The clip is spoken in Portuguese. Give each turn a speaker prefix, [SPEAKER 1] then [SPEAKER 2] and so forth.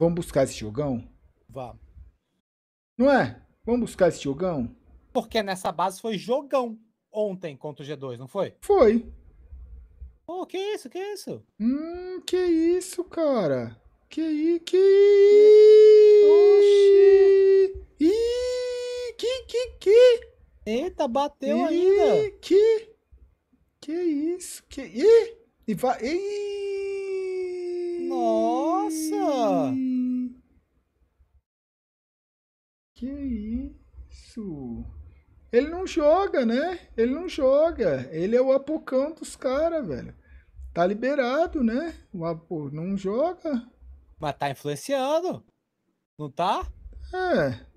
[SPEAKER 1] Vamos buscar esse jogão? Vamos. Não é? Vamos buscar esse jogão?
[SPEAKER 2] Porque nessa base foi jogão ontem contra o G2, não foi? Foi. Pô, oh, que isso, que isso?
[SPEAKER 1] Hum, que isso, cara? Que que
[SPEAKER 3] Oxi! Ih, que que que? Eita, bateu Ih, ainda. Que que isso? Que Ih, e vai, Ih.
[SPEAKER 1] Que isso? Ele não joga, né? Ele não joga. Ele é o apocão dos caras, velho. Tá liberado, né? O Apo não joga. Mas tá influenciando. Não tá? É.